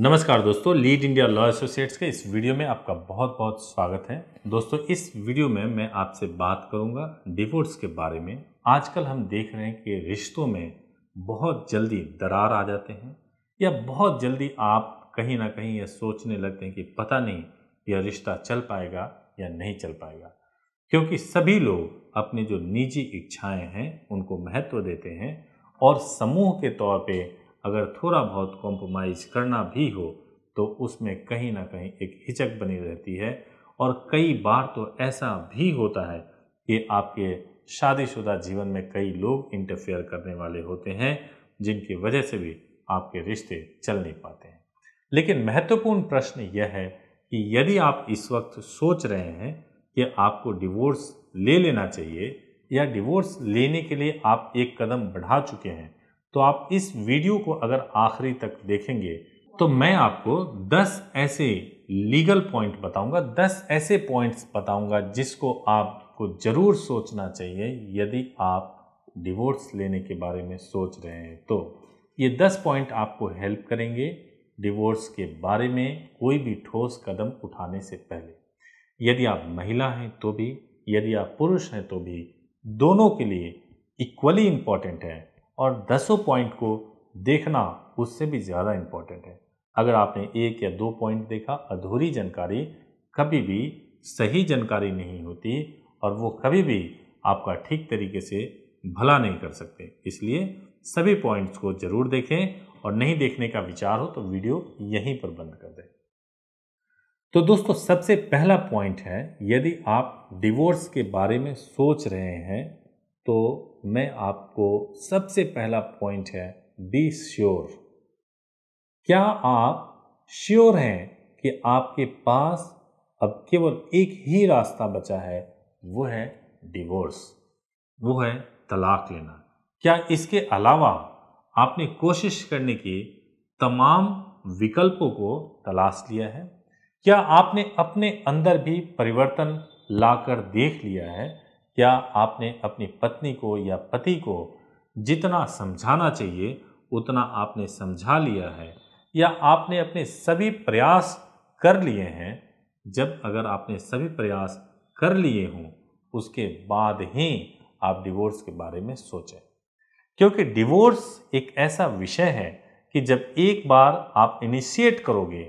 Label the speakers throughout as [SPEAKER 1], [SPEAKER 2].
[SPEAKER 1] नमस्कार दोस्तों lead India law associates के इस वीडियो में आपका बहुत बहुत स्वागत है दोस्तों इस वीडियो में मैं आपसे बात करूंगा डिवोर्स के बारे में आजकल हम देख रहे हैं कि रिश्तों में बहुत जल्दी दरार आ जाते हैं या बहुत जल्दी आप कहीं ना कहीं यह सोचने लगते हैं कि पता नहीं यह रिश्ता चल पाएगा या नहीं चल पाएगा क्योंकि सभी लोग अपनी जो निजी इच्छाएं हैं उनको महत्व देते हैं और समूह के तौर पर अगर थोड़ा बहुत कॉम्प्रोमाइज़ करना भी हो तो उसमें कहीं ना कहीं एक हिचक बनी रहती है और कई बार तो ऐसा भी होता है कि आपके शादीशुदा जीवन में कई लोग इंटरफेयर करने वाले होते हैं जिनकी वजह से भी आपके रिश्ते चल नहीं पाते हैं लेकिन महत्वपूर्ण प्रश्न यह है कि यदि आप इस वक्त सोच रहे हैं कि आपको डिवोर्स ले लेना चाहिए या डिवोर्स लेने के लिए आप एक कदम बढ़ा चुके हैं तो आप इस वीडियो को अगर आखिरी तक देखेंगे तो मैं आपको 10 ऐसे लीगल पॉइंट बताऊंगा 10 ऐसे पॉइंट्स बताऊंगा जिसको आपको ज़रूर सोचना चाहिए यदि आप डिवोर्स लेने के बारे में सोच रहे हैं तो ये 10 पॉइंट आपको हेल्प करेंगे डिवोर्स के बारे में कोई भी ठोस कदम उठाने से पहले यदि आप महिला हैं तो भी यदि आप पुरुष हैं तो भी दोनों के लिए इक्वली इम्पॉर्टेंट है और दसों पॉइंट को देखना उससे भी ज़्यादा इम्पॉर्टेंट है अगर आपने एक या दो पॉइंट देखा अधूरी जानकारी कभी भी सही जानकारी नहीं होती और वो कभी भी आपका ठीक तरीके से भला नहीं कर सकते इसलिए सभी पॉइंट्स को ज़रूर देखें और नहीं देखने का विचार हो तो वीडियो यहीं पर बंद कर दें तो दोस्तों सबसे पहला पॉइंट है यदि आप डिवोर्स के बारे में सोच रहे हैं तो मैं आपको सबसे पहला पॉइंट है बी श्योर क्या आप श्योर हैं कि आपके पास अब केवल एक ही रास्ता बचा है वो है डिवोर्स वो है तलाक लेना क्या इसके अलावा आपने कोशिश करने की तमाम विकल्पों को तलाश लिया है क्या आपने अपने अंदर भी परिवर्तन लाकर देख लिया है क्या आपने अपनी पत्नी को या पति को जितना समझाना चाहिए उतना आपने समझा लिया है या आपने अपने सभी प्रयास कर लिए हैं जब अगर आपने सभी प्रयास कर लिए हों उसके बाद ही आप डिवोर्स के बारे में सोचें क्योंकि डिवोर्स एक ऐसा विषय है कि जब एक बार आप इनिशिएट करोगे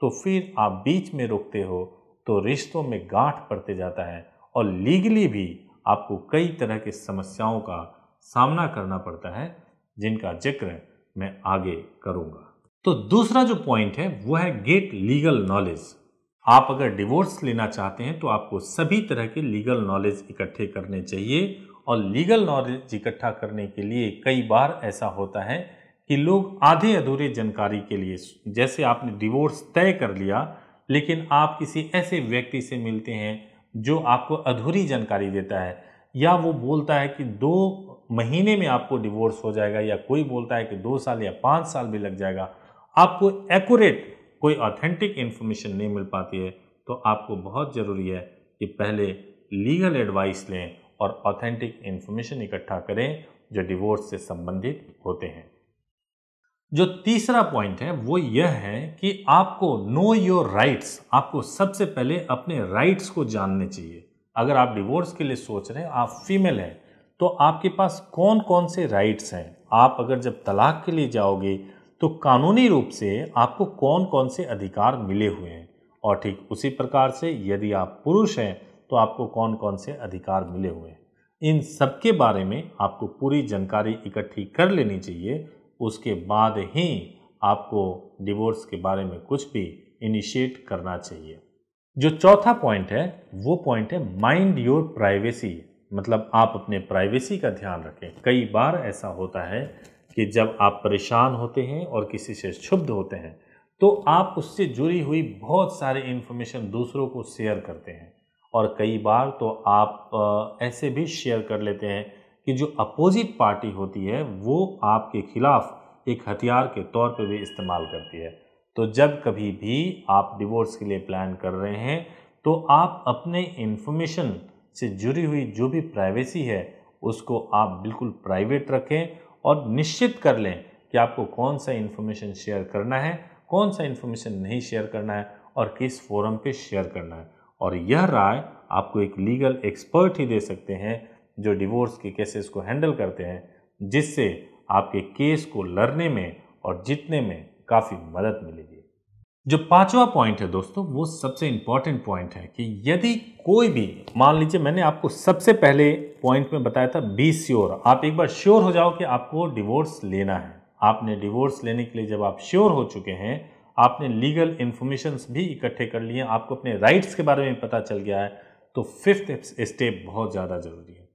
[SPEAKER 1] तो फिर आप बीच में रुकते हो तो रिश्तों में गांठ पड़ते जाता है और लीगली भी आपको कई तरह के समस्याओं का सामना करना पड़ता है जिनका जिक्र मैं आगे करूँगा तो दूसरा जो पॉइंट है वो है गेट लीगल नॉलेज आप अगर डिवोर्स लेना चाहते हैं तो आपको सभी तरह के लीगल नॉलेज इकट्ठे करने चाहिए और लीगल नॉलेज इकट्ठा करने के लिए कई बार ऐसा होता है कि लोग आधे अधूरे जानकारी के लिए जैसे आपने डिवोर्स तय कर लिया लेकिन आप किसी ऐसे व्यक्ति से मिलते हैं जो आपको अधूरी जानकारी देता है या वो बोलता है कि दो महीने में आपको डिवोर्स हो जाएगा या कोई बोलता है कि दो साल या पाँच साल भी लग जाएगा आपको एक्यूरेट कोई ऑथेंटिक इन्फॉर्मेशन नहीं मिल पाती है तो आपको बहुत ज़रूरी है कि पहले लीगल एडवाइस लें और ऑथेंटिक इन्फॉर्मेशन इकट्ठा करें जो डिवोर्स से संबंधित होते हैं जो तीसरा पॉइंट है वो यह है कि आपको नो योर राइट्स आपको सबसे पहले अपने राइट्स को जानने चाहिए अगर आप डिवोर्स के लिए सोच रहे हैं आप फीमेल हैं तो आपके पास कौन कौन से राइट्स हैं आप अगर जब तलाक के लिए जाओगे तो कानूनी रूप से आपको कौन कौन से अधिकार मिले हुए हैं और ठीक उसी प्रकार से यदि आप पुरुष हैं तो आपको कौन कौन से अधिकार मिले हुए हैं इन सब के बारे में आपको पूरी जानकारी इकट्ठी कर लेनी चाहिए उसके बाद ही आपको डिवोर्स के बारे में कुछ भी इनिशिएट करना चाहिए जो चौथा पॉइंट है वो पॉइंट है माइंड योर प्राइवेसी मतलब आप अपने प्राइवेसी का ध्यान रखें कई बार ऐसा होता है कि जब आप परेशान होते हैं और किसी से क्षुब्ध होते हैं तो आप उससे जुड़ी हुई बहुत सारी इन्फॉर्मेशन दूसरों को शेयर करते हैं और कई बार तो आप ऐसे भी शेयर कर लेते हैं कि जो अपोजिट पार्टी होती है वो आपके खिलाफ एक हथियार के तौर पे भी इस्तेमाल करती है तो जब कभी भी आप डिवोर्स के लिए प्लान कर रहे हैं तो आप अपने इन्फॉर्मेशन से जुड़ी हुई जो भी प्राइवेसी है उसको आप बिल्कुल प्राइवेट रखें और निश्चित कर लें कि आपको कौन सा इन्फॉर्मेशन शेयर करना है कौन सा इन्फॉर्मेशन नहीं शेयर करना है और किस फोरम पे शेयर करना है और यह राय आपको एक लीगल एक्सपर्ट ही दे सकते हैं जो डिवोर्स के केसेस को हैंडल करते हैं जिससे आपके केस को लड़ने में और जीतने में काफ़ी मदद मिलेगी जो पांचवा पॉइंट है दोस्तों वो सबसे इम्पॉर्टेंट पॉइंट है कि यदि कोई भी मान लीजिए मैंने आपको सबसे पहले पॉइंट में बताया था बी श्योर आप एक बार श्योर हो जाओ कि आपको डिवोर्स लेना है आपने डिवोर्स लेने के लिए जब आप श्योर हो चुके हैं आपने लीगल इन्फॉर्मेशंस भी इकट्ठे कर लिए आपको अपने राइट्स के बारे में पता चल गया है तो फिफ्थ स्टेप बहुत ज़्यादा ज़रूरी है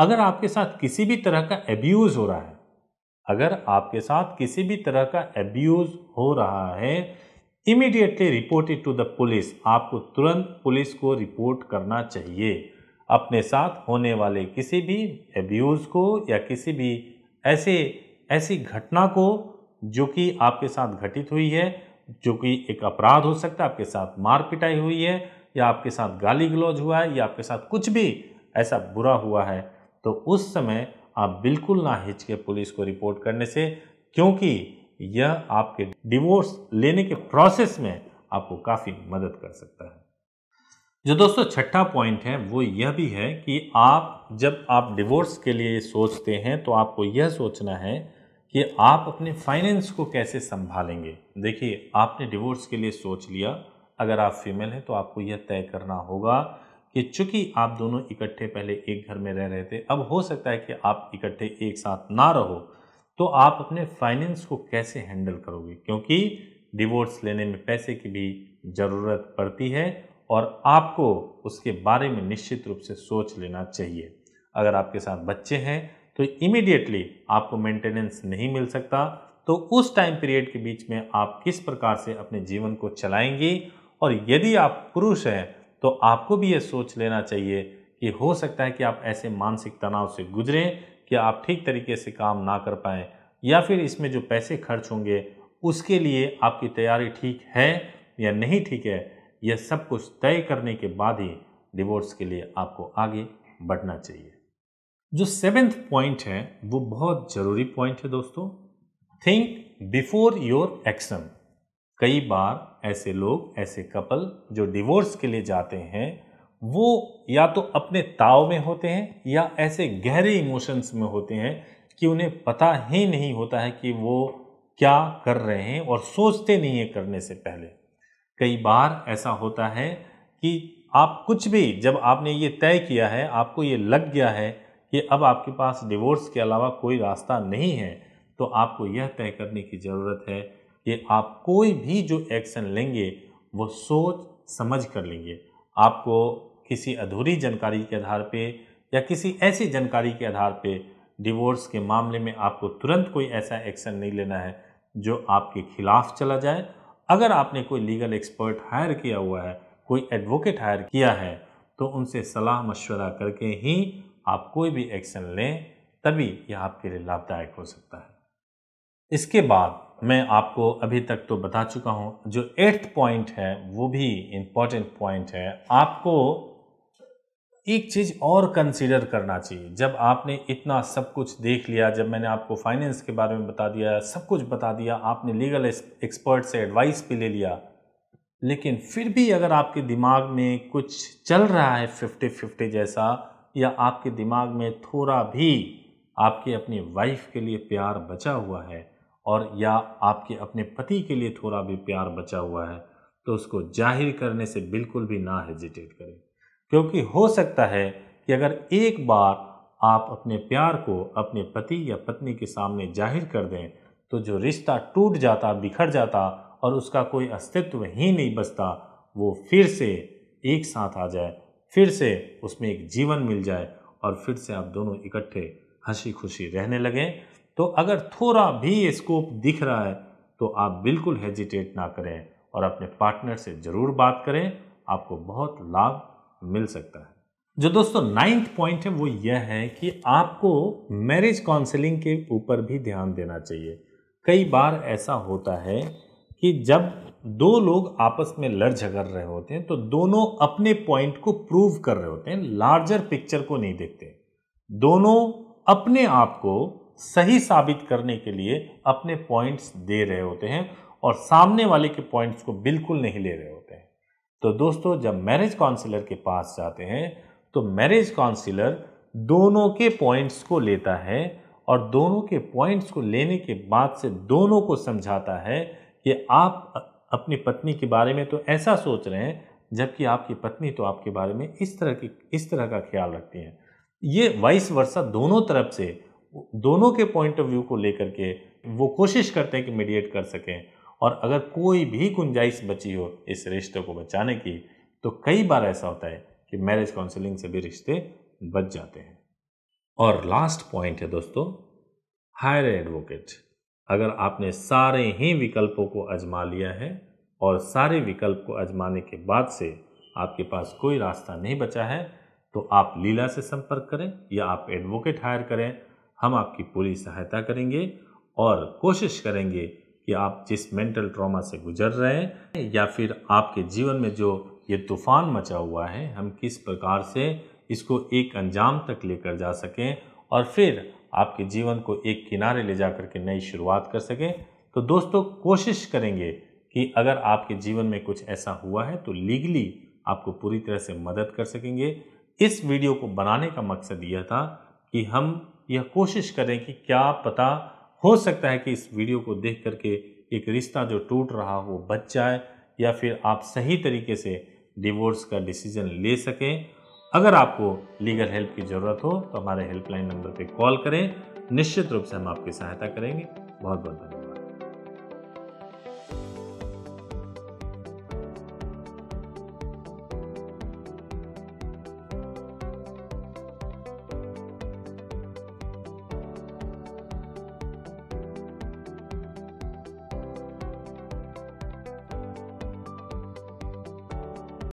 [SPEAKER 1] अगर आपके साथ किसी भी तरह का एब्यूज़ हो रहा है अगर आपके साथ किसी भी तरह का एब्यूज़ हो रहा है immediately report it to the police आपको तुरंत पुलिस को रिपोर्ट करना चाहिए अपने साथ होने वाले किसी भी एब्यूज़ को या किसी भी ऐसे ऐसी घटना को जो कि आपके साथ घटित हुई है जो कि एक अपराध हो सकता है आपके साथ मार पिटाई हुई है या आपके साथ गाली गलौज हुआ है या आपके साथ कुछ भी ऐसा बुरा हुआ है तो उस समय आप बिल्कुल ना हिचके पुलिस को रिपोर्ट करने से क्योंकि यह आपके डिवोर्स लेने के प्रोसेस में आपको काफ़ी मदद कर सकता है जो दोस्तों छठा पॉइंट है वो यह भी है कि आप जब आप डिवोर्स के लिए सोचते हैं तो आपको यह सोचना है कि आप अपने फाइनेंस को कैसे संभालेंगे देखिए आपने डिवोर्स के लिए सोच लिया अगर आप फीमेल हैं तो आपको यह तय करना होगा कि चूंकि आप दोनों इकट्ठे पहले एक घर में रह रहे थे अब हो सकता है कि आप इकट्ठे एक साथ ना रहो तो आप अपने फाइनेंस को कैसे हैंडल करोगे क्योंकि डिवोर्स लेने में पैसे की भी ज़रूरत पड़ती है और आपको उसके बारे में निश्चित रूप से सोच लेना चाहिए अगर आपके साथ बच्चे हैं तो इमिडिएटली आपको मेंटेनेंस नहीं मिल सकता तो उस टाइम पीरियड के बीच में आप किस प्रकार से अपने जीवन को चलाएंगे और यदि आप पुरुष हैं तो आपको भी ये सोच लेना चाहिए कि हो सकता है कि आप ऐसे मानसिक तनाव से गुजरें कि आप ठीक तरीके से काम ना कर पाएँ या फिर इसमें जो पैसे खर्च होंगे उसके लिए आपकी तैयारी ठीक है या नहीं ठीक है यह सब कुछ तय करने के बाद ही डिवोर्स के लिए आपको आगे बढ़ना चाहिए जो सेवेंथ पॉइंट है वो बहुत ज़रूरी पॉइंट है दोस्तों थिंक बिफोर योर एक्शन कई बार ऐसे लोग ऐसे कपल जो डिवोर्स के लिए जाते हैं वो या तो अपने ताव में होते हैं या ऐसे गहरे इमोशंस में होते हैं कि उन्हें पता ही नहीं होता है कि वो क्या कर रहे हैं और सोचते नहीं है करने से पहले कई बार ऐसा होता है कि आप कुछ भी जब आपने ये तय किया है आपको ये लग गया है कि अब आपके पास डिवोर्स के अलावा कोई रास्ता नहीं है तो आपको यह तय करने की ज़रूरत है कि आप कोई भी जो एक्शन लेंगे वो सोच समझ कर लेंगे आपको किसी अधूरी जानकारी के आधार पे या किसी ऐसी जानकारी के आधार पे डिवोर्स के मामले में आपको तुरंत कोई ऐसा एक्शन नहीं लेना है जो आपके खिलाफ चला जाए अगर आपने कोई लीगल एक्सपर्ट हायर किया हुआ है कोई एडवोकेट हायर किया है तो उनसे सलाह मशवरा करके ही आप कोई भी एक्शन लें तभी यह आपके लिए लाभदायक हो सकता है इसके बाद मैं आपको अभी तक तो बता चुका हूँ जो एट्थ पॉइंट है वो भी इम्पॉर्टेंट पॉइंट है आपको एक चीज़ और कंसीडर करना चाहिए जब आपने इतना सब कुछ देख लिया जब मैंने आपको फाइनेंस के बारे में बता दिया सब कुछ बता दिया आपने लीगल एक्सपर्ट से एडवाइस भी ले लिया लेकिन फिर भी अगर आपके दिमाग में कुछ चल रहा है फिफ्टी फिफ्टी जैसा या आपके दिमाग में थोड़ा भी आपके अपनी वाइफ के लिए प्यार बचा हुआ है और या आपके अपने पति के लिए थोड़ा भी प्यार बचा हुआ है तो उसको जाहिर करने से बिल्कुल भी ना हेजिटेट करें क्योंकि हो सकता है कि अगर एक बार आप अपने प्यार को अपने पति या पत्नी के सामने जाहिर कर दें तो जो रिश्ता टूट जाता बिखर जाता और उसका कोई अस्तित्व ही नहीं बचता वो फिर से एक साथ आ जाए फिर से उसमें एक जीवन मिल जाए और फिर से आप दोनों इकट्ठे हंसी खुशी रहने लगें तो अगर थोड़ा भी स्कोप दिख रहा है तो आप बिल्कुल हेजिटेट ना करें और अपने पार्टनर से ज़रूर बात करें आपको बहुत लाभ मिल सकता है जो दोस्तों नाइन्थ पॉइंट है वो यह है कि आपको मैरिज काउंसलिंग के ऊपर भी ध्यान देना चाहिए कई बार ऐसा होता है कि जब दो लोग आपस में लड़ झगड़ रहे होते हैं तो दोनों अपने पॉइंट को प्रूव कर रहे होते हैं लार्जर पिक्चर को नहीं देखते दोनों अपने आप को सही साबित करने के लिए अपने पॉइंट्स दे रहे होते हैं और सामने वाले के पॉइंट्स को बिल्कुल नहीं ले रहे होते हैं तो दोस्तों जब मैरिज काउंसिलर के पास जाते हैं तो मैरिज काउंसिलर दोनों के पॉइंट्स को लेता है और दोनों के पॉइंट्स को लेने के बाद से दोनों को समझाता है कि आप अपनी पत्नी के बारे में तो ऐसा सोच रहे हैं जबकि आपकी पत्नी तो आपके बारे में इस तरह की इस तरह का ख्याल रखती हैं ये वाइस वर्षा दोनों तरफ से दोनों के पॉइंट ऑफ व्यू को लेकर के वो कोशिश करते हैं कि मीडिएट कर सकें और अगर कोई भी गुंजाइश बची हो इस रिश्ते को बचाने की तो कई बार ऐसा होता है कि मैरिज काउंसलिंग से भी रिश्ते बच जाते हैं और लास्ट पॉइंट है दोस्तों हायर एडवोकेट अगर आपने सारे ही विकल्पों को आजमा लिया है और सारे विकल्प को आजमाने के बाद से आपके पास कोई रास्ता नहीं बचा है तो आप लीला से संपर्क करें या आप एडवोकेट हायर करें हम आपकी पूरी सहायता करेंगे और कोशिश करेंगे कि आप जिस मेंटल ट्रॉमा से गुजर रहे हैं या फिर आपके जीवन में जो ये तूफान मचा हुआ है हम किस प्रकार से इसको एक अंजाम तक लेकर जा सकें और फिर आपके जीवन को एक किनारे ले जा कर के नई शुरुआत कर सकें तो दोस्तों कोशिश करेंगे कि अगर आपके जीवन में कुछ ऐसा हुआ है तो लीगली आपको पूरी तरह से मदद कर सकेंगे इस वीडियो को बनाने का मकसद यह था कि हम यह कोशिश करें कि क्या पता हो सकता है कि इस वीडियो को देख करके एक रिश्ता जो टूट रहा हो बच जाए या फिर आप सही तरीके से डिवोर्स का डिसीज़न ले सकें अगर आपको लीगल हेल्प की ज़रूरत हो तो हमारे हेल्पलाइन नंबर पे कॉल करें निश्चित रूप से हम आपकी सहायता करेंगे बहुत बहुत धन्यवाद